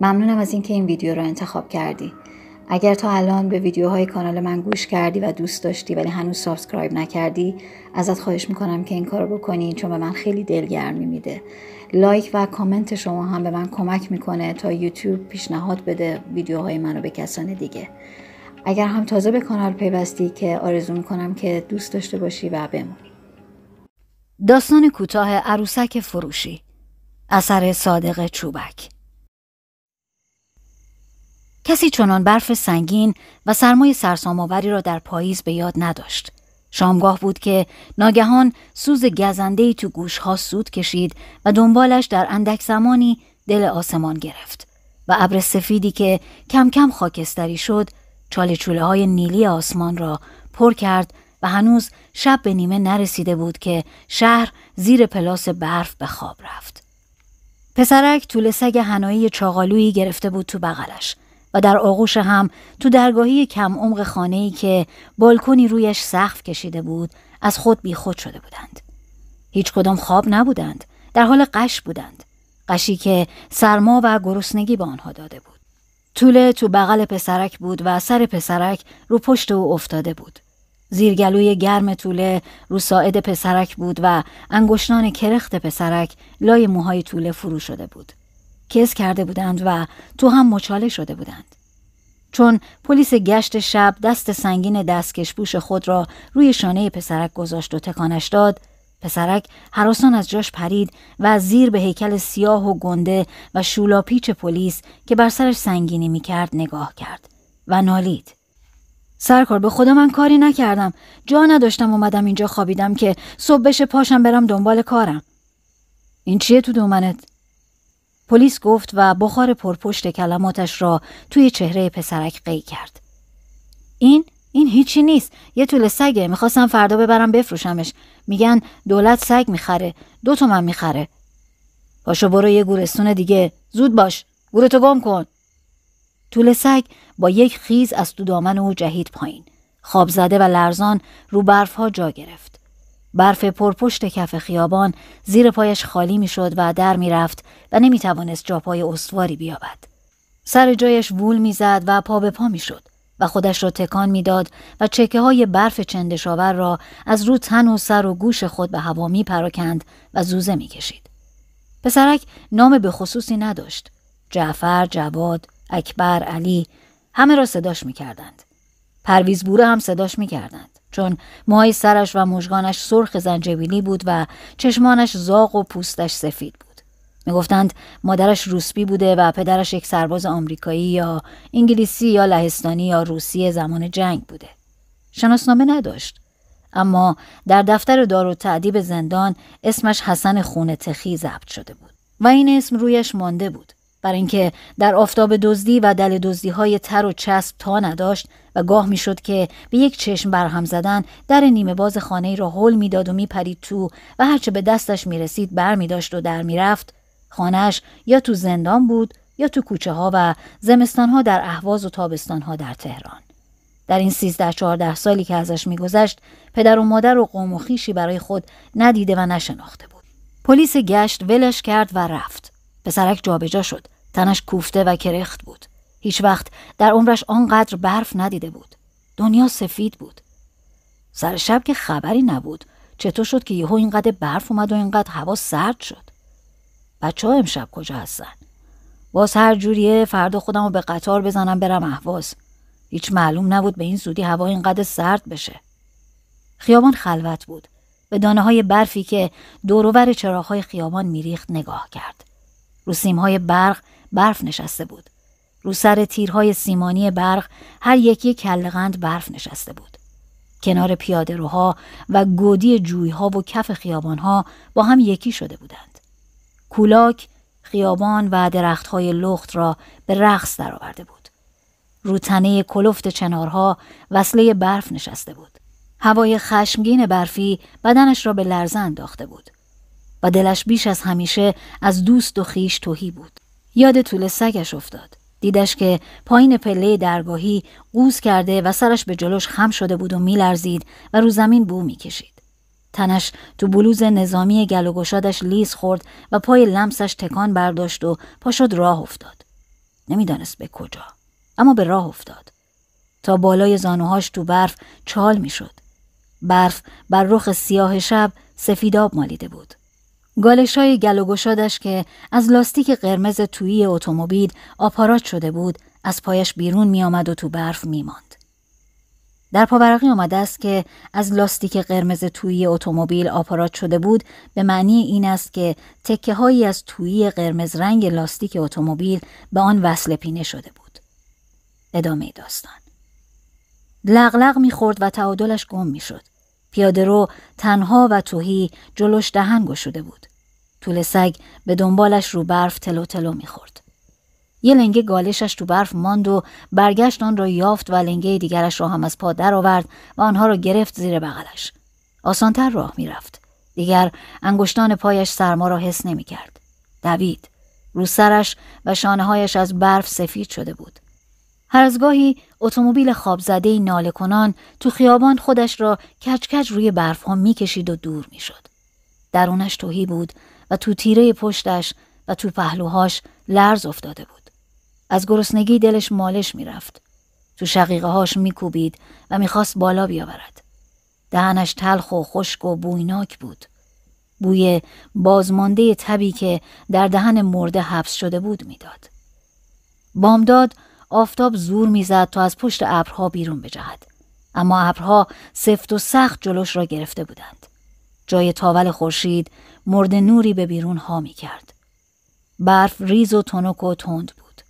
ممنونم از اینکه این ویدیو رو انتخاب کردی اگر تا الان به ویدیوهای کانال من گوش کردی و دوست داشتی ولی هنوز سابسکرایب نکردی ازت خواهش میکنم که این کار بکنی چون به من خیلی دلگرمی میده لایک و کامنت شما هم به من کمک میکنه تا یوتیوب پیشنهاد بده ویدیوهای منو به کسان دیگه اگر هم تازه به کانال پیوستی که آرزو میکنم که دوست داشته باشی و بمونی داستان کوتاه عروسک فروشی اثر صادق چوبک کسی چنان برف سنگین و سرمای سرسامآوری را در پاییز به یاد نداشت. شامگاه بود که ناگهان سوز گزندهی تو گوشها سود کشید و دنبالش در اندک زمانی دل آسمان گرفت و ابر سفیدی که کم کم خاکستری شد چاله چوله های نیلی آسمان را پر کرد و هنوز شب به نیمه نرسیده بود که شهر زیر پلاس برف به خواب رفت. پسرک طول سگ هنایی چاغالویی گرفته بود تو بغلش و در آغوش هم تو درگاهی کم عمق خانه‌ای که بالکنی رویش سقف کشیده بود از خود بیخود شده بودند هیچ کدام خواب نبودند در حال قش بودند قشی که سرما و گرسنگی به آنها داده بود توله تو بغل پسرک بود و سر پسرک رو پشت او افتاده بود زیرگلوی گرم توله رو ساعد پسرک بود و انگشتان کرخت پسرک لای موهای توله فرو شده بود کس کرده بودند و تو هم مچاله شده بودند. چون پلیس گشت شب دست سنگین دستکشپوش خود را روی شانه پسرک گذاشت و تکانش داد، پسرک حراسان از جاش پرید و زیر به هیکل سیاه و گنده و شولاپیچ پلیس که بر سرش سنگینی میکرد نگاه کرد و نالید. سرکار به خدا من کاری نکردم جا نداشتم اومدم اینجا خوابیدم که صبح بشه پاشم برم دنبال کارم این چیه تو دومنت پلیس گفت و بخار پرپشت کلماتش را توی چهره پسرک قی کرد. این این هیچی نیست یه طول سگه میخواستم فردا ببرم بفروشمش میگن دولت سگ میخره دو من میخره پاشو برو یه گورستون دیگه زود باش گورتو گم کن طول سگ با یک خیز از دودامن دامن او جهید پایین خواب زده و لرزان رو برف ها جا گرفت برف پرپشت کف خیابان زیر پایش خالی میشد و در میرفت و توانست جاپای استواری بیابد. سر جایش وول میزد و پا به پا میشد و خودش را تکان میداد و چکه های برف چندشاور را از رو تن و سر و گوش خود به هوا می پراکند و زوزه کشید. پسرک نام به خصوصی نداشت. جعفر، جواد، اکبر، علی همه را صداش میکردند. پرویز بوره هم صداش کردند. چون موهای سرش و مژگانش سرخ زنجبیلی بود و چشمانش زاغ و پوستش سفید بود میگفتند مادرش روسبی بوده و پدرش یک سرباز آمریکایی یا انگلیسی یا لهستانی یا روسی زمان جنگ بوده شناسنامه نداشت اما در دفتر دار و تعدیب زندان اسمش حسن خونه تخی ضبط شده بود و این اسم رویش مانده بود برای اینکه در آفتاب دزدی و دل دزدی های تر و چسب تا نداشت و گاه میشد که به یک چشم برهم زدن در نیمه باز خانه را حل میداد و میپرید تو و هرچه به دستش میرسید بر می داشت و در میرفت خانهش یا تو زندان بود یا تو کوچه ها و زمستان ها در اهواز و تابستان ها در تهران در این سیزده چهارده سالی که ازش میگذشت پدر و مادر و قوم و خیشی برای خود ندیده و نشناخته بود پلیس گشت ولش کرد و رفت پسرک جابجا شد تنش کوفته و کرخت بود هیچ وقت در عمرش آنقدر برف ندیده بود دنیا سفید بود سر شب که خبری نبود چطور شد که یهو اینقدر برف اومد و اینقدر هوا سرد شد بچه ها امشب کجا هستن باز هر جوریه فردا خودم رو به قطار بزنم برم اهواز هیچ معلوم نبود به این زودی هوا اینقدر سرد بشه خیابان خلوت بود به دانه های برفی که دوروبر چراغ های خیابان میریخت نگاه کرد رو سیمهای برق برف نشسته بود. رو سر تیرهای سیمانی برق هر یکی کلغند برف نشسته بود. کنار پیاده روها و گودی جویها و کف خیابانها با هم یکی شده بودند. کولاک خیابان و درختهای لخت را به رقص درآورده بود. تنه کلفت چنارها وصله برف نشسته بود. هوای خشمگین برفی بدنش را به لرزه انداخته بود. و دلش بیش از همیشه از دوست و خیش توهی بود. یاد طول سگش افتاد. دیدش که پایین پله درگاهی قوز کرده و سرش به جلوش خم شده بود و میلرزید و رو زمین بو میکشید. تنش تو بلوز نظامی گل و گشادش لیز خورد و پای لمسش تکان برداشت و پاشد راه افتاد. نمیدانست به کجا. اما به راه افتاد. تا بالای زانوهاش تو برف چال میشد. برف بر رخ سیاه شب سفیداب مالیده بود. های گل و گشادش که از لاستیک قرمز تویی اتومبیل آپارات شده بود از پایش بیرون می آمد و تو برف می ماند. در پاورقی آمده است که از لاستیک قرمز تویی اتومبیل آپارات شده بود به معنی این است که تکه هایی از تویی قرمز رنگ لاستیک اتومبیل به آن وصل پینه شده بود. ادامه داستان لغلغ میخورد و تعادلش گم میشد. پیاده رو تنها و توهی جلوش دهن شده بود. طول سگ به دنبالش رو برف تلو تلو میخورد. یه لنگه گالشش تو برف ماند و برگشت آن را یافت و لنگه دیگرش را هم از پا درآورد و آنها را گرفت زیر بغلش. آسانتر راه میرفت. دیگر انگشتان پایش سرما را حس نمیکرد. دوید. رو سرش و شانه هایش از برف سفید شده بود. هر از گاهی اتومبیل خواب زده ناله تو خیابان خودش را کچ کچ روی برف ها و دور می درونش توهی بود و تو تیره پشتش و تو پهلوهاش لرز افتاده بود. از گرسنگی دلش مالش میرفت. تو شقیقه هاش میکوبید و میخواست بالا بیاورد. دهنش تلخ و خشک و بویناک بود. بوی بازمانده تبی که در دهن مرده حبس شده بود میداد. بامداد آفتاب زور میزد تا از پشت ابرها بیرون بجهد. اما ابرها سفت و سخت جلوش را گرفته بودند. جای تاول خورشید مرد نوری به بیرون ها می کرد. برف ریز و تنک و تند بود.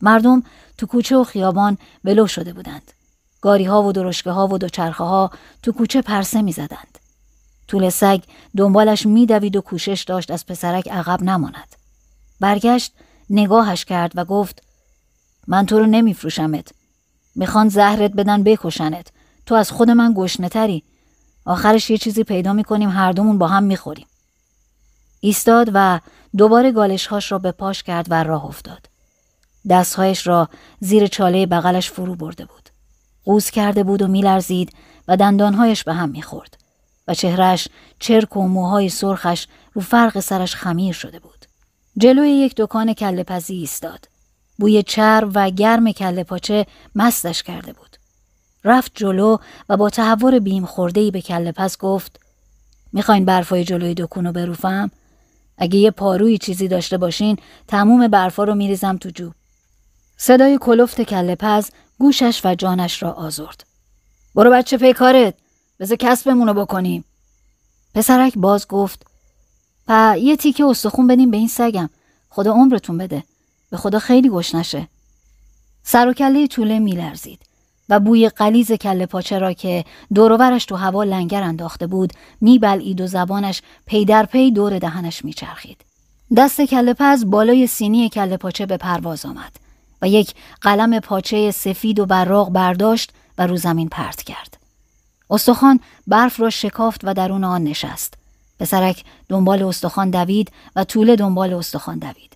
مردم تو کوچه و خیابان بلو شده بودند. گاری ها و درشگه ها و دوچرخه ها تو کوچه پرسه می زدند. طول سگ دنبالش می و کوشش داشت از پسرک عقب نماند. برگشت نگاهش کرد و گفت من تو رو نمی فروشمت. میخوان زهرت بدن بکشنت. تو از خود من گشنه آخرش یه چیزی پیدا میکنیم هر دومون با هم میخوریم. ایستاد و دوباره گالشهاش را به پاش کرد و راه افتاد. دستهایش را زیر چاله بغلش فرو برده بود. قوز کرده بود و میلرزید و دندانهایش به هم میخورد و چهرش چرک و موهای سرخش رو فرق سرش خمیر شده بود. جلوی یک دکان کله پزی ایستاد. بوی چرب و گرم کله پاچه مستش کرده بود. رفت جلو و با تحور بیم ای به کله پس گفت میخواین برفای جلوی دکونو بروفم؟ اگه یه پارویی چیزی داشته باشین تموم برفا رو میریزم تو جو صدای کلفت کله پز گوشش و جانش را آزرد. برو بچه پیکارت بذار کسبمونو بکنیم. پسرک باز گفت پا یه تیکه استخون بدیم به این سگم. خدا عمرتون بده. به خدا خیلی گشنشه نشه. سر و کله طوله میلرزید. و بوی قلیز کل پاچه را که دوروبرش تو هوا لنگر انداخته بود میبلعید و زبانش پی در پی دور دهنش میچرخید دست کل پز بالای سینی کل پاچه به پرواز آمد و یک قلم پاچه سفید و براغ برداشت و رو زمین پرت کرد استخوان برف را شکافت و درون آن نشست پسرک دنبال استخوان دوید و طول دنبال استخوان دوید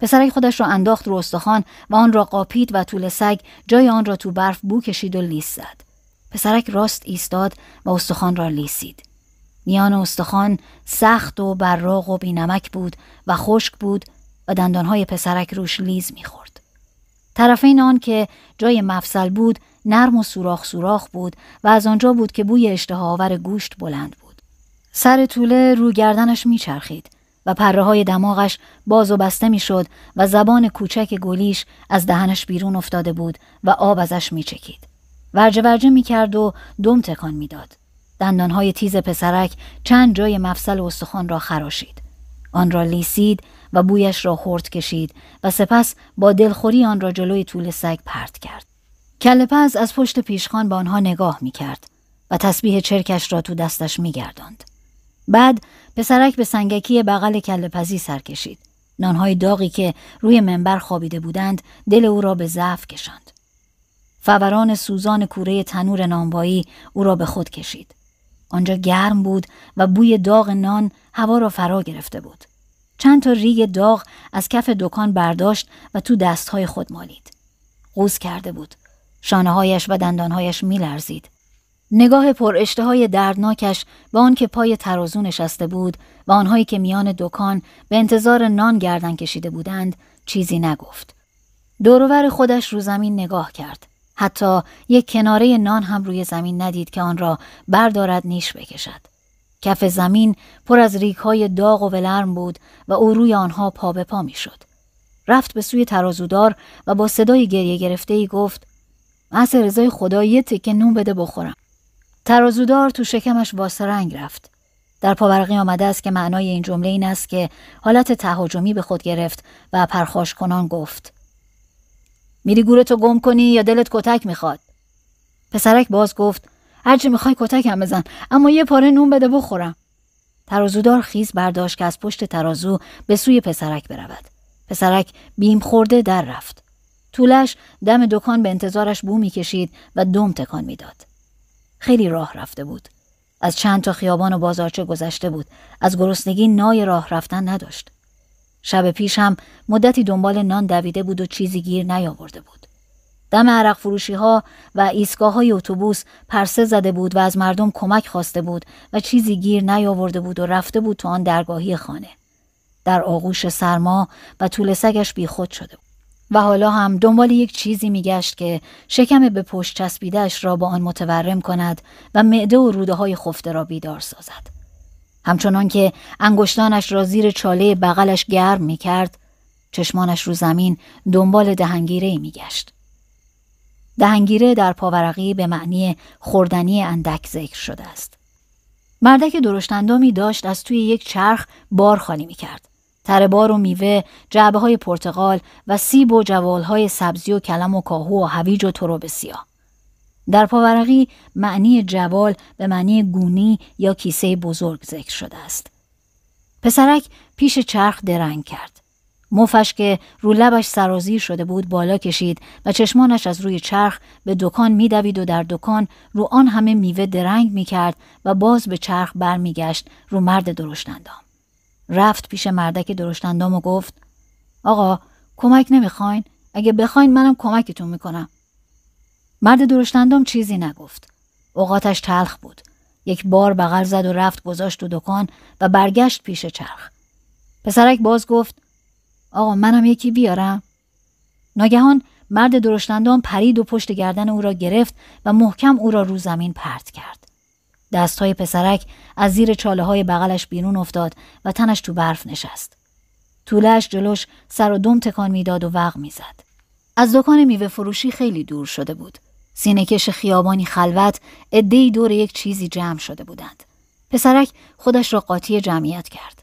پسرک خودش را انداخت رو استخان و آن را قاپید و طول سگ جای آن را تو برف بو کشید و لیس زد. پسرک راست ایستاد و استخان را لیسید. میان استخان سخت و براغ و بینمک بود و خشک بود و دندانهای پسرک روش لیز میخورد. طرفین آن که جای مفصل بود نرم و سوراخ سوراخ بود و از آنجا بود که بوی اشتهاور گوشت بلند بود. سر طوله رو گردنش میچرخید و پره های دماغش باز و بسته میشد و زبان کوچک گلیش از دهنش بیرون افتاده بود و آب ازش میچکید. ورجه ورجه میکرد و دم تکان میداد. های تیز پسرک چند جای مفصل استخوان را خراشید. آن را لیسید و بویش را خورد کشید و سپس با دلخوری آن را جلوی طول سگ پرت کرد. کلپز از پشت پیشخان به آنها نگاه میکرد و تسبیح چرکش را تو دستش میگرداند. بعد پسرک به سنگکی بغل کل پزی سر کشید. نانهای داغی که روی منبر خوابیده بودند دل او را به ضعف کشاند. فوران سوزان کوره تنور نانبایی او را به خود کشید. آنجا گرم بود و بوی داغ نان هوا را فرا گرفته بود. چند تا ریگ داغ از کف دکان برداشت و تو دستهای خود مالید. قوز کرده بود. شانههایش و دندانهایش میلرزید. نگاه پر های دردناکش با آن که پای ترازو نشسته بود و آنهایی که میان دکان به انتظار نان گردن کشیده بودند چیزی نگفت. دورور خودش رو زمین نگاه کرد. حتی یک کناره نان هم روی زمین ندید که آن را بردارد نیش بکشد. کف زمین پر از ریکهای داغ و ولرم بود و او روی آنها پا به پا شد. رفت به سوی ترازودار و با صدای گریه گرفته ای گفت: از رضای خدا یه تکه نون بده بخورم." ترازودار تو شکمش رنگ رفت. در پاورقی آمده است که معنای این جمله این است که حالت تهاجمی به خود گرفت و پرخاش کنان گفت میری گورتو گم کنی یا دلت کتک میخواد پسرک باز گفت هرچی میخوای کتک هم بزن اما یه پاره نون بده بخورم ترازودار خیز برداشت که از پشت ترازو به سوی پسرک برود پسرک بیم خورده در رفت طولش دم دکان به انتظارش بو میکشید و دم تکان میداد خیلی راه رفته بود. از چند تا خیابان و بازارچه گذشته بود. از گرسنگی نای راه رفتن نداشت. شب پیش هم مدتی دنبال نان دویده بود و چیزی گیر نیاورده بود. دم عرق فروشی ها و ایستگاه های اتوبوس پرسه زده بود و از مردم کمک خواسته بود و چیزی گیر نیاورده بود و رفته بود تو آن درگاهی خانه. در آغوش سرما و طول سگش بیخود شده بود. و حالا هم دنبال یک چیزی میگشت که شکم به پشت چسبیدهش را با آن متورم کند و معده و روده های خفته را بیدار سازد. همچنان که انگشتانش را زیر چاله بغلش گرم می کرد، چشمانش رو زمین دنبال دهنگیره می گشت. دهنگیره در پاورقی به معنی خوردنی اندک ذکر شده است. مردک درشتندامی داشت از توی یک چرخ بار خالی می کرد. تربار و میوه، جعبه های پرتقال و سیب و جوال های سبزی و کلم و کاهو و هویج و تروب سیاه. در پاورقی معنی جوال به معنی گونی یا کیسه بزرگ ذکر شده است. پسرک پیش چرخ درنگ کرد. مفش که رو لبش سرازیر شده بود بالا کشید و چشمانش از روی چرخ به دکان میدوید و در دکان رو آن همه میوه درنگ میکرد و باز به چرخ برمیگشت رو مرد درشت رفت پیش مردک درشتندام و گفت آقا کمک نمیخواین اگه بخواین منم کمکتون میکنم مرد درشتندام چیزی نگفت اوقاتش تلخ بود یک بار بغل زد و رفت گذاشت و دکان و برگشت پیش چرخ پسرک باز گفت آقا منم یکی بیارم ناگهان مرد درشتندام پرید و پشت گردن او را گرفت و محکم او را رو زمین پرت کرد دست های پسرک از زیر چاله های بغلش بیرون افتاد و تنش تو برف نشست. طولش جلوش سر و دم تکان میداد و وق میزد. از دکان میوه فروشی خیلی دور شده بود. سینکش خیابانی خلوت ادهی دور یک چیزی جمع شده بودند. پسرک خودش را قاطی جمعیت کرد.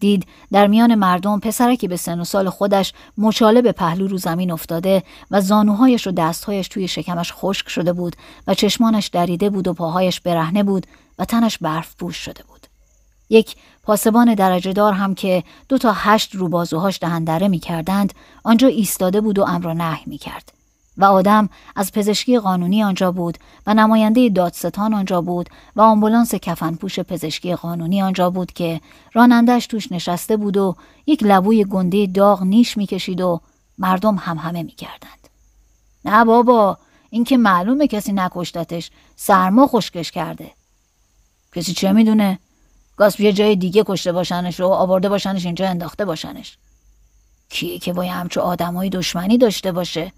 دید در میان مردم پسرکی به سن و سال خودش مچاله به پهلو رو زمین افتاده و زانوهایش و دستهایش توی شکمش خشک شده بود و چشمانش دریده بود و پاهایش برهنه بود و تنش برف پوش شده بود. یک پاسبان درجه دار هم که دو تا هشت رو بازوهاش دهندره می کردند آنجا ایستاده بود و امر نه نهی می کرد. و آدم از پزشکی قانونی آنجا بود و نماینده دادستان آنجا بود و آمبولانس پوش پزشکی قانونی آنجا بود که رانندش توش نشسته بود و یک لبوی گنده داغ نیش میکشید و مردم هم همه میکردند نه بابا این که معلومه کسی نکشتتش سرما خشکش کرده کسی چه میدونه گاس یه جای دیگه کشته باشنش و آورده باشنش اینجا انداخته باشنش کیه که با همچو آدمایی دشمنی داشته باشه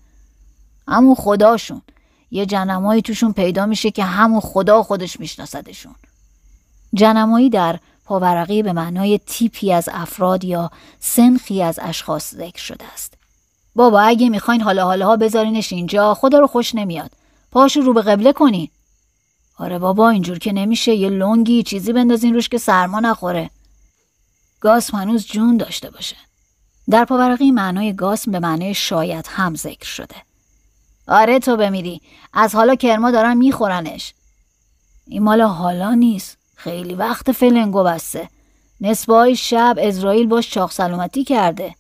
همون خداشون یه جنمایی توشون پیدا میشه که همون خدا خودش میشناسدشون جنمایی در پاورقی به معنای تیپی از افراد یا سنخی از اشخاص ذکر شده است بابا اگه میخواین حالا حالاها بذارینش اینجا خدا رو خوش نمیاد پاشو رو به قبله کنین آره بابا اینجور که نمیشه یه لنگی چیزی بندازین روش که سرما نخوره گاس هنوز جون داشته باشه در پاورقی معنای گاسم به معنای شاید هم ذکر شده آره تو بمیری از حالا کرما دارن میخورنش این مال حالا نیست خیلی وقت فلنگو بسته نسبه های شب اسرائیل باش چاق سلامتی کرده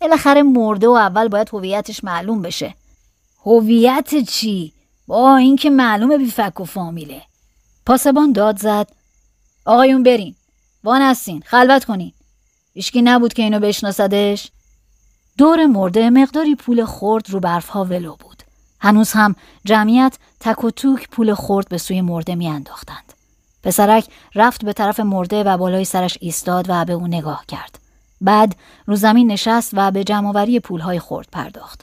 بالاخره مرده و اول باید هویتش معلوم بشه هویت چی با اینکه معلومه بیفک و فامیله پاسبان داد زد آقایون برین وان هستین خلوت کنین هیشکی نبود که اینو بشناسدش دور مرده مقداری پول خرد رو برفها ولو بود. هنوز هم جمعیت تک و توک پول خرد به سوی مرده انداختند. پسرک رفت به طرف مرده و بالای سرش ایستاد و به او نگاه کرد. بعد رو زمین نشست و به جمعآوری پولهای خرد پرداخت.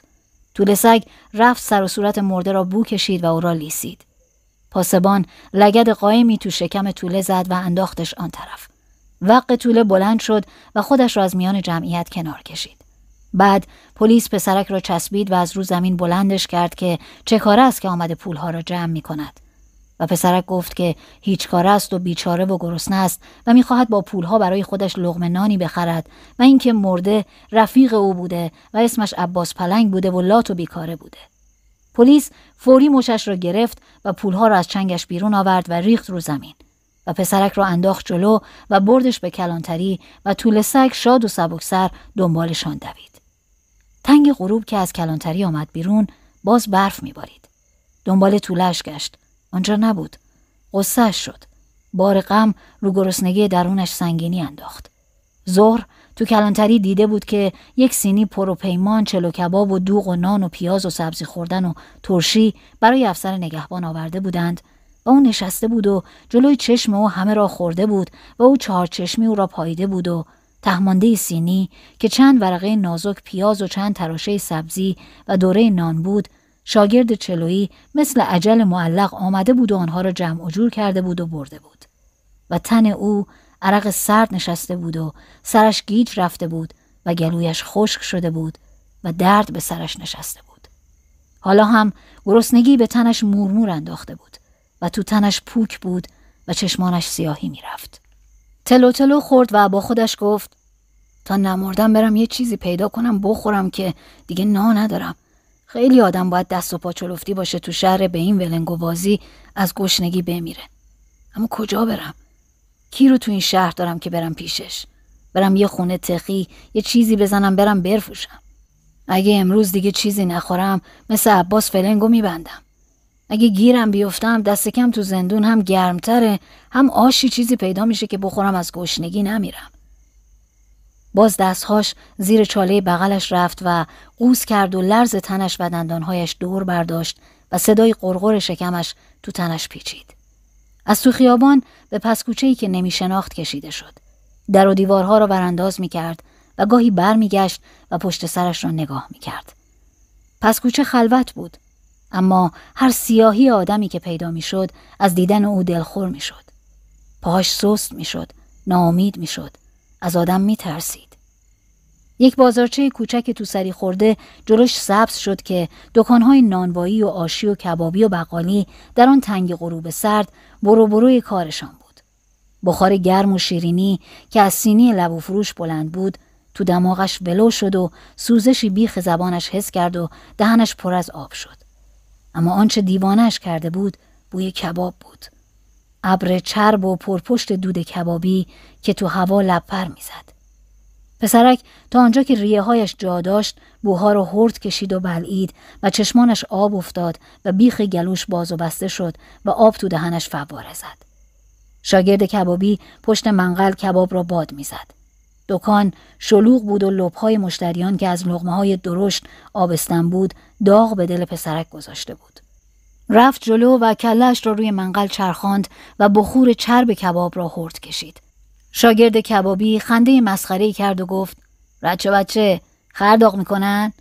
طول سگ رفت سر و صورت مرده را بو کشید و او را لیسید. پاسبان لگد قایمی تو شکم طوله زد و انداختش آن طرف. وقت طوله بلند شد و خودش را از میان جمعیت کنار کشید. بعد پلیس پسرک را چسبید و از رو زمین بلندش کرد که چه کاره است که آمده پولها را جمع می کند. و پسرک گفت که هیچ کار است و بیچاره و گرسنه است و میخواهد با پولها برای خودش لغمه نانی بخرد و اینکه مرده رفیق او بوده و اسمش عباس پلنگ بوده و لات و بیکاره بوده پلیس فوری مشش را گرفت و پولها را از چنگش بیرون آورد و ریخت رو زمین و پسرک را انداخت جلو و بردش به کلانتری و طول سگ شاد و سبکسر دنبالشان دوید تنگ غروب که از کلانتری آمد بیرون باز برف میبارید دنبال طولش گشت آنجا نبود قصهش شد بار غم رو گرسنگی درونش سنگینی انداخت ظهر تو کلانتری دیده بود که یک سینی پر و پیمان چلو کباب و دوغ و نان و پیاز و سبزی خوردن و ترشی برای افسر نگهبان آورده بودند و او نشسته بود و جلوی چشم او همه را خورده بود و او چهار چشمی او را پاییده بود و تهمانده سینی که چند ورقه نازک پیاز و چند تراشه سبزی و دوره نان بود شاگرد چلویی مثل عجل معلق آمده بود و آنها را جمع و جور کرده بود و برده بود و تن او عرق سرد نشسته بود و سرش گیج رفته بود و گلویش خشک شده بود و درد به سرش نشسته بود حالا هم گرسنگی به تنش مورمور انداخته بود و تو تنش پوک بود و چشمانش سیاهی میرفت تلو تلو خورد و با خودش گفت تا نمردم برم یه چیزی پیدا کنم بخورم که دیگه نا ندارم. خیلی آدم باید دست و پا چلفتی باشه تو شهر به این ولنگووازی از گشنگی بمیره. اما کجا برم؟ کی رو تو این شهر دارم که برم پیشش؟ برم یه خونه تخی یه چیزی بزنم برم برفوشم. اگه امروز دیگه چیزی نخورم مثل عباس فلنگو میبندم. اگه گیرم بیفتم دست کم تو زندون هم گرمتره هم آشی چیزی پیدا میشه که بخورم از گشنگی نمیرم. باز دستهاش زیر چاله بغلش رفت و قوز کرد و لرز تنش و دندانهایش دور برداشت و صدای قرقر شکمش تو تنش پیچید. از تو خیابان به پسکوچهی که نمیشناخت کشیده شد. در و دیوارها را برانداز میکرد و گاهی بر میگشت و پشت سرش را نگاه میکرد. پسکوچه خلوت بود. اما هر سیاهی آدمی که پیدا میشد از دیدن او دلخور میشد پاهاش سست میشد ناامید میشد از آدم میترسید یک بازارچه کوچک تو سری خورده جلوش سبز شد که دکانهای نانوایی و آشی و کبابی و بقالی در آن تنگ غروب سرد برو بروی کارشان بود. بخار گرم و شیرینی که از سینی لب و فروش بلند بود تو دماغش ولو شد و سوزشی بیخ زبانش حس کرد و دهنش پر از آب شد. اما آنچه دیوانش کرده بود بوی کباب بود. ابر چرب و پرپشت دود کبابی که تو هوا لپر میزد. پسرک تا آنجا که ریه هایش جا داشت بوها رو هرد کشید و بلعید و چشمانش آب افتاد و بیخ گلوش باز و بسته شد و آب تو دهنش فواره زد. شاگرد کبابی پشت منقل کباب را باد میزد. دکان شلوغ بود و لبهای مشتریان که از لغمه های درشت آبستن بود داغ به دل پسرک گذاشته بود. رفت جلو و کلش را روی منقل چرخاند و بخور چرب کباب را هرد کشید. شاگرد کبابی خنده مسخره کرد و گفت رچه بچه خرداغ میکنن؟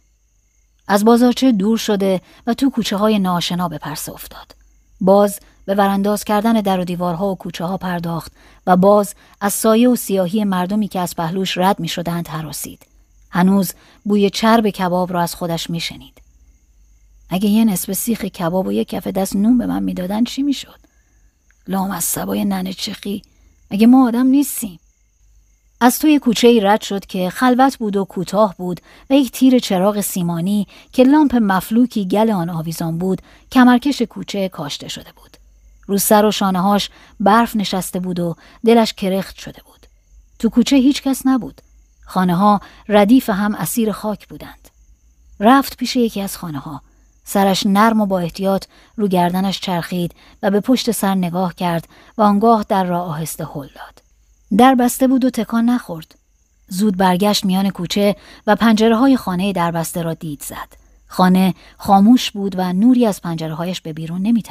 از بازارچه دور شده و تو کوچه های ناشنا به پرسه افتاد. باز به ورانداز کردن در و دیوارها و کوچه ها پرداخت و باز از سایه و سیاهی مردمی که از پهلوش رد می شدند هنوز بوی چرب کباب را از خودش می شنید. اگه یه نصف سیخ کباب و یه کف دست نون به من میدادن چی میشد؟ لام از سبای ننه چخی اگه ما آدم نیستیم. از توی کوچه ای رد شد که خلوت بود و کوتاه بود و یک تیر چراغ سیمانی که لامپ مفلوکی گل آن آویزان بود کمرکش کوچه کاشته شده بود. رو سر و شانه هاش برف نشسته بود و دلش کرخت شده بود. تو کوچه هیچ کس نبود. خانه ها ردیف هم اسیر خاک بودند. رفت پیش یکی از خانه ها. سرش نرم و با احتیاط رو گردنش چرخید و به پشت سر نگاه کرد و آنگاه در را آهسته هل داد. در بسته بود و تکان نخورد. زود برگشت میان کوچه و پنجره های خانه بسته را دید زد. خانه خاموش بود و نوری از پنجره هایش به بیرون نمی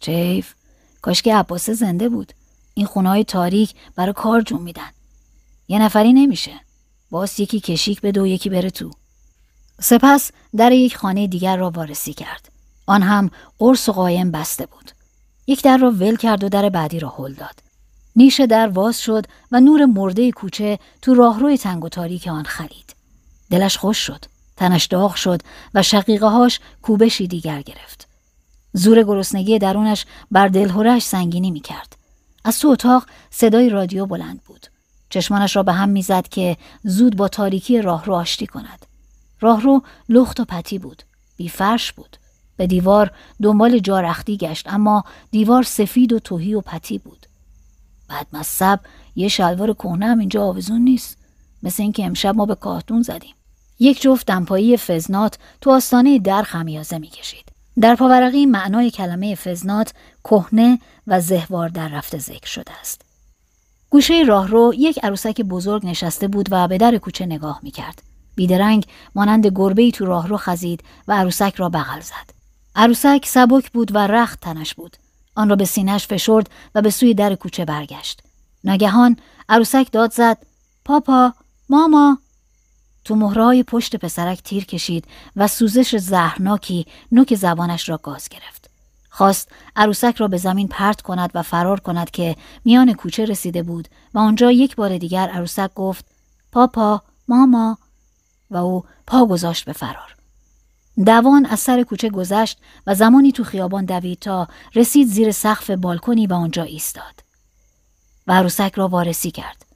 چیف کاش که عباس زنده بود این خونه های تاریک برای کار جون میدن یه نفری نمیشه باز یکی کشیک به و یکی بره تو سپس در یک خانه دیگر را وارسی کرد آن هم قرص و قایم بسته بود یک در را ول کرد و در بعدی را هل داد نیش در واز شد و نور مرده کوچه تو راهروی تنگ و تاریک آن خلید دلش خوش شد تنش داغ شد و شقیقه هاش کوبشی دیگر گرفت زور گرسنگی درونش بر دلهورش سنگینی می کرد. از تو اتاق صدای رادیو بلند بود. چشمانش را به هم میزد که زود با تاریکی راه رو آشتی کند. راه رو لخت و پتی بود. بی فرش بود. به دیوار دنبال جارختی گشت اما دیوار سفید و توهی و پتی بود. بعد مصب یه شلوار کهنه هم اینجا آویزون نیست. مثل اینکه امشب ما به کاهتون زدیم. یک جفت دمپایی فزنات تو آستانه در خمیازه میکشید. در پاورقی معنای کلمه فزنات کهنه و زهوار در رفته ذکر شده است. گوشه راهرو یک عروسک بزرگ نشسته بود و به در کوچه نگاه می کرد. بیدرنگ مانند گربه تو راهرو خزید و عروسک را بغل زد. عروسک سبک بود و رخت تنش بود. آن را به سینهش فشرد و به سوی در کوچه برگشت. ناگهان عروسک داد زد: پاپا، ماما، تو مهرای پشت پسرک تیر کشید و سوزش زهرناکی نوک زبانش را گاز گرفت. خواست عروسک را به زمین پرت کند و فرار کند که میان کوچه رسیده بود و آنجا یک بار دیگر عروسک گفت پاپا، ماما و او پا گذاشت به فرار. دوان از سر کوچه گذشت و زمانی تو خیابان دوید تا رسید زیر سقف بالکنی و آنجا ایستاد. و عروسک را وارسی کرد.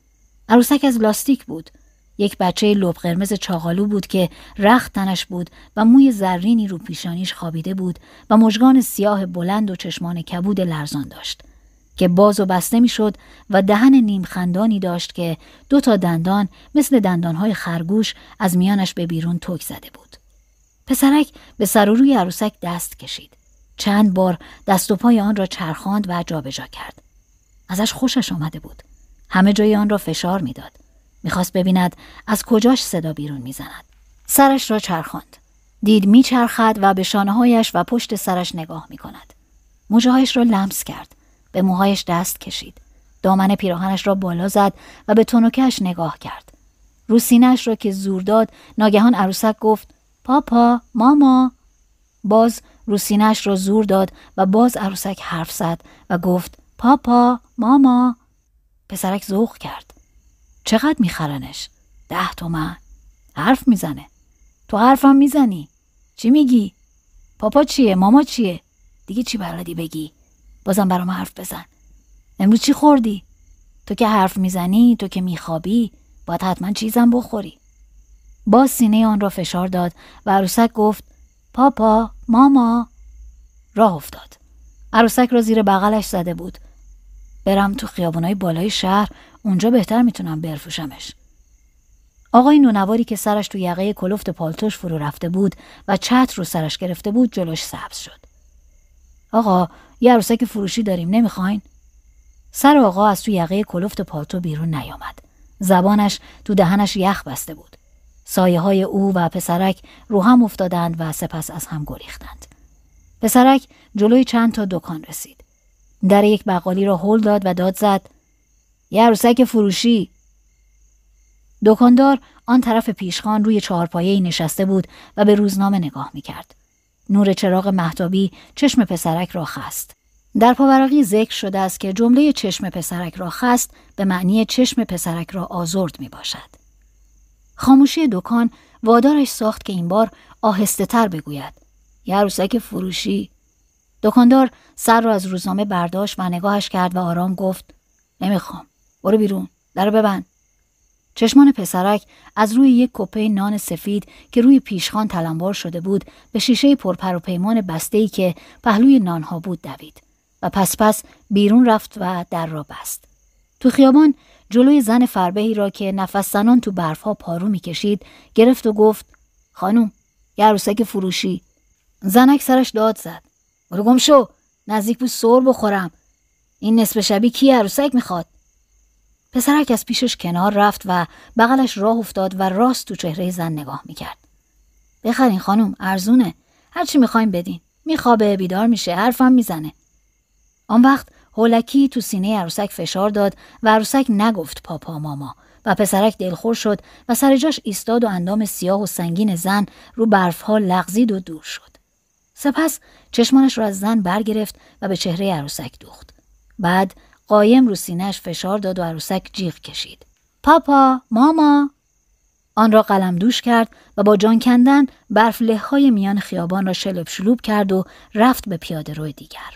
عروسک از لاستیک بود یک بچه لب قرمز چاغالو بود که رخت تنش بود و موی زرینی رو پیشانیش خوابیده بود و مژگان سیاه بلند و چشمان کبود لرزان داشت که باز و بسته میشد و دهن نیم خندانی داشت که دو تا دندان مثل دندانهای خرگوش از میانش به بیرون توک زده بود. پسرک به سر و روی عروسک دست کشید. چند بار دست و پای آن را چرخاند و جابجا کرد. ازش خوشش آمده بود. همه جای آن را فشار میداد. میخواست ببیند از کجاش صدا بیرون میزند سرش را چرخاند دید میچرخد و به شانههایش و پشت سرش نگاه میکند موجههایش را لمس کرد به موهایش دست کشید دامن پیراهنش را بالا زد و به تنوکش نگاه کرد رو را که زور داد ناگهان عروسک گفت پاپا ماما باز رو را زور داد و باز عروسک حرف زد و گفت پاپا ماما پسرک زوغ کرد چقدر میخرنش؟ ده تومن حرف میزنه تو حرفم میزنی چی میگی؟ پاپا چیه؟ ماما چیه؟ دیگه چی بلدی بگی؟ بازم برام حرف بزن امروز چی خوردی؟ تو که حرف میزنی تو که میخوابی باید حتما چیزم بخوری با سینه آن را فشار داد و عروسک گفت پاپا ماما راه افتاد عروسک را زیر بغلش زده بود برم تو خیابونای بالای شهر اونجا بهتر میتونم برفوشمش. آقای نونواری که سرش تو یقه کلفت پالتوش فرو رفته بود و چتر رو سرش گرفته بود جلوش سبز شد. آقا یه عروسک فروشی داریم نمیخواین؟ سر آقا از تو یقه کلفت پالتو بیرون نیامد. زبانش تو دهنش یخ بسته بود. سایه های او و پسرک رو هم افتادند و سپس از هم گریختند. پسرک جلوی چند تا دکان رسید. در یک بقالی را هل داد و داد زد یه عروسک فروشی دکاندار آن طرف پیشخان روی چهارپایه نشسته بود و به روزنامه نگاه کرد. نور چراغ محتابی چشم پسرک را خست. در پاورقی ذکر شده است که جمله چشم پسرک را خست به معنی چشم پسرک را آزرد می باشد. خاموشی دکان وادارش ساخت که این بار آهسته تر بگوید. یه عروسک فروشی. دکاندار سر را از روزنامه برداشت و نگاهش کرد و آرام گفت نمیخوام. برو بیرون در ببند چشمان پسرک از روی یک کپه نان سفید که روی پیشخان تلمبار شده بود به شیشه پرپر و پیمان بسته که پهلوی نانها بود دوید و پس پس بیرون رفت و در را بست. تو خیابان جلوی زن فربهی را که نفس زنان تو برفها پارو میکشید گرفت و گفت خانم یه عروسک فروشی زنک سرش داد زد برو گم شو نزدیک بود سور بخورم این نصف شبی کی عروسک میخواد پسرک از پیشش کنار رفت و بغلش راه افتاد و راست تو چهره زن نگاه میکرد. بخرین خانم ارزونه هرچی میخوایم بدین میخوابه بیدار میشه حرفم میزنه آن وقت هولکی تو سینه عروسک فشار داد و عروسک نگفت پاپا ماما و پسرک دلخور شد و سر جاش ایستاد و اندام سیاه و سنگین زن رو برفها لغزید و دور شد سپس چشمانش را از زن برگرفت و به چهره عروسک دوخت بعد قایم رو سینهش فشار داد و عروسک جیغ کشید. پاپا، ماما، آن را قلم دوش کرد و با جان کندن برف های میان خیابان را شلب شلوب کرد و رفت به پیاده روی دیگر.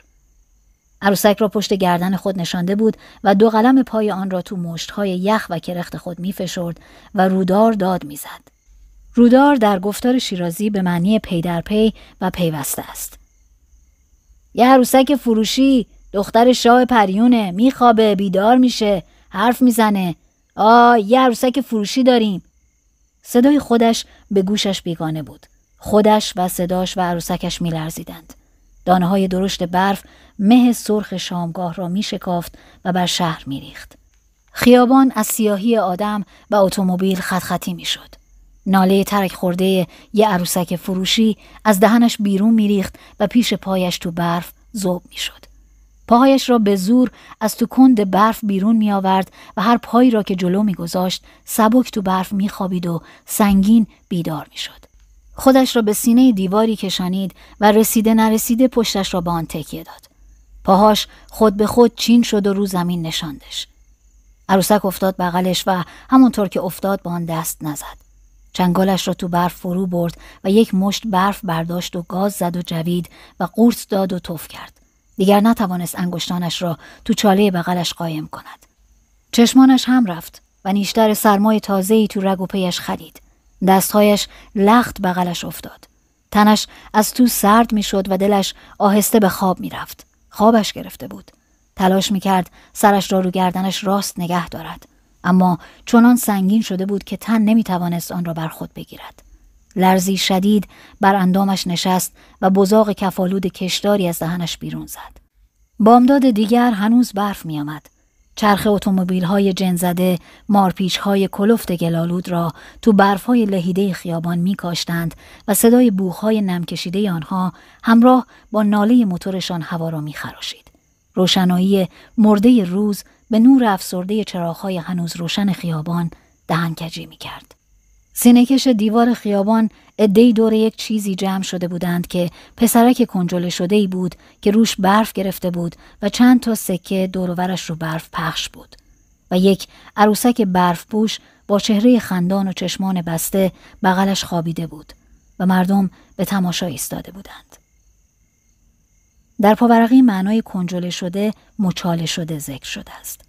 عروسک را پشت گردن خود نشانده بود و دو قلم پای آن را تو های یخ و کرخت خود می فشرد و رودار داد میزد. رودار در گفتار شیرازی به معنی پی در پی و پیوسته است. یه عروسک فروشی دختر شاه پریونه میخوابه بیدار میشه حرف میزنه آه یه عروسک فروشی داریم صدای خودش به گوشش بیگانه بود خودش و صداش و عروسکش میلرزیدند دانه های درشت برف مه سرخ شامگاه را میشکافت و بر شهر میریخت خیابان از سیاهی آدم و اتومبیل خط خطی میشد ناله ترک خورده یه عروسک فروشی از دهنش بیرون میریخت و پیش پایش تو برف زوب میشد پاهایش را به زور از تو کند برف بیرون می آورد و هر پایی را که جلو می گذاشت سبک تو برف می خوابید و سنگین بیدار می شد. خودش را به سینه دیواری کشانید و رسیده نرسیده پشتش را به آن تکیه داد. پاهاش خود به خود چین شد و رو زمین نشاندش. عروسک افتاد بغلش و همونطور که افتاد به آن دست نزد. چنگالش را تو برف فرو برد و یک مشت برف برداشت و گاز زد و جوید و قورت داد و توف کرد. دیگر نتوانست انگشتانش را تو چاله بغلش قایم کند چشمانش هم رفت و نیشتر سرمای ای تو رگ و پیش خرید دستهایش لخت بغلش افتاد تنش از تو سرد میشد و دلش آهسته به خواب میرفت خوابش گرفته بود تلاش میکرد سرش را رو گردنش راست نگه دارد اما چنان سنگین شده بود که تن نمیتوانست آن را بر خود بگیرد لرزی شدید بر اندامش نشست و بزاق کفالود کشداری از دهنش بیرون زد. بامداد دیگر هنوز برف می آمد. چرخ اتومبیل های جنزده مارپیچ های کلفت گلالود را تو برف های لهیده خیابان می کاشتند و صدای بوخ های نمکشیده آنها همراه با ناله موتورشان هوا را می خراشید. روشنایی مرده روز به نور افسرده های هنوز روشن خیابان دهنکجی می کرد. سینکش دیوار خیابان ادهی دور یک چیزی جمع شده بودند که پسرک کنجله شده ای بود که روش برف گرفته بود و چند تا سکه دورورش رو برف پخش بود و یک عروسک برف پوش با چهره خندان و چشمان بسته بغلش خوابیده بود و مردم به تماشا ایستاده بودند. در پاورقی معنای کنجله شده مچاله شده ذکر شده است.